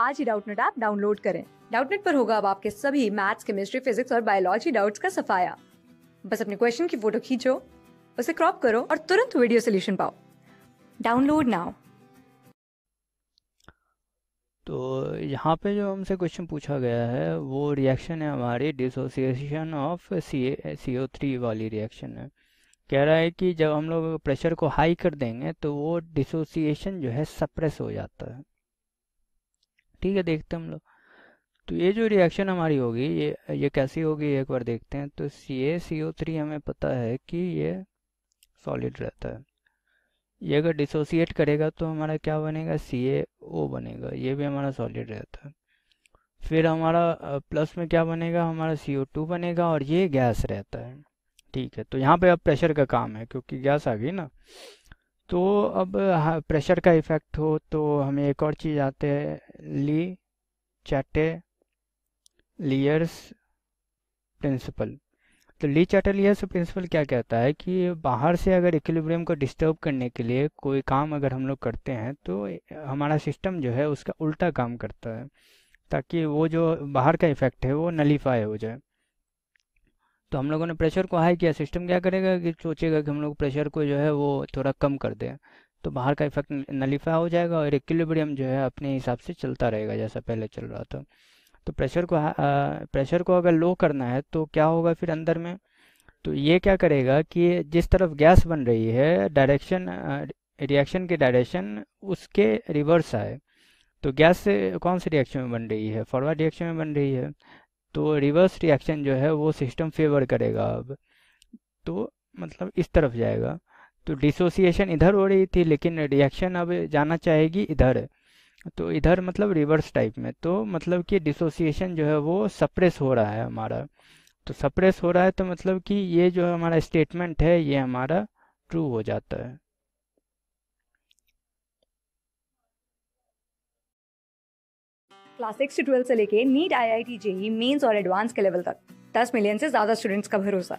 आज ही Doubtnut app download करें डाउटनेट पर होगा अब आपके सभी मैथ्स केमिस्ट्री फिजिक्स और बायोलॉजी डाउट्स का सफाया बस अपने क्वेश्चन की फोटो खींचो उसे क्रॉप करो और तुरंत वीडियो सोल्यूशन पाओ डाउनलोड नाउ तो यहाँ पे जो हमसे क्वेश्चन पूछा गया है वो रिएक्शन है हमारी dissociation of C C O three वाली रिएक्शन है कह रहा है कि जब हम लोग प्रेशर को हाई कर देंगे तो वो डिसोसिएशन जो है सप्रेस हो जाता है ठीक है देखते हैं हम लोग तो ये जो रिएक्शन हमारी होगी ये ये कैसी होगी एक बार देखते हैं तो सी ए सी ओ थ्री हमें पता है कि ये सॉलिड रहता है ये अगर डिसोसिएट करेगा तो हमारा क्या बनेगा सी ए ओ बनेगा ये भी हमारा सॉलिड रहता है फिर हमारा प्लस में क्या बनेगा हमारा सी ओ टू बनेगा और ये गैस रहता है ठीक है तो यहाँ पे अब प्रेशर का काम है क्योंकि गैस आ गई ना तो अब प्रेशर हाँ, का इफेक्ट हो तो हमें एक और चीज़ आते है ली चैटे लियर्स प्रिंसिपल तो ली लियर्स प्रिंसिपल क्या कहता है कि बाहर से अगर इक्विलिब्रियम को डिस्टर्ब करने के लिए कोई काम अगर हम लोग करते हैं तो हमारा सिस्टम जो है उसका उल्टा काम करता है ताकि वो जो बाहर का इफेक्ट है वो नलीफाई हो जाए तो हम लोगों ने प्रेशर को हाई किया सिस्टम क्या करेगा कि सोचेगा कि हम लोग प्रेशर को जो है वो थोड़ा कम कर दें तो बाहर का इफेक्ट नलीफा हो जाएगा और इक्विलिब्रियम जो है अपने हिसाब से चलता रहेगा जैसा पहले चल रहा था तो प्रेशर को आ, प्रेशर को अगर लो करना है तो क्या होगा फिर अंदर में तो ये क्या करेगा कि जिस तरफ गैस बन रही है डायरेक्शन रिएक्शन के डायरेक्शन उसके रिवर्स आए तो गैस से कौन से रिएक्शन में बन रही है फॉरवर्ड रिएक्शन में बन रही है तो रिवर्स रिएक्शन जो है वो सिस्टम फेवर करेगा अब तो मतलब इस तरफ जाएगा तो डिसोसिएशन इधर हो रही थी लेकिन रिएक्शन अब जाना चाहेगी इधर तो इधर मतलब रिवर्स टाइप में तो मतलब कि डिसोसिएशन जो है वो सप्रेस हो रहा है हमारा तो सप्रेस हो रहा है तो मतलब कि ये जो हमारा स्टेटमेंट है ये हमारा ट्रू हो जाता है क्लास सिक्स से ट्वेल्थ से लेके NEET I I T JEE mains और एडवांस के लेवल तक दस मिलियन से ज्यादा स्टूडेंट्स का भरोसा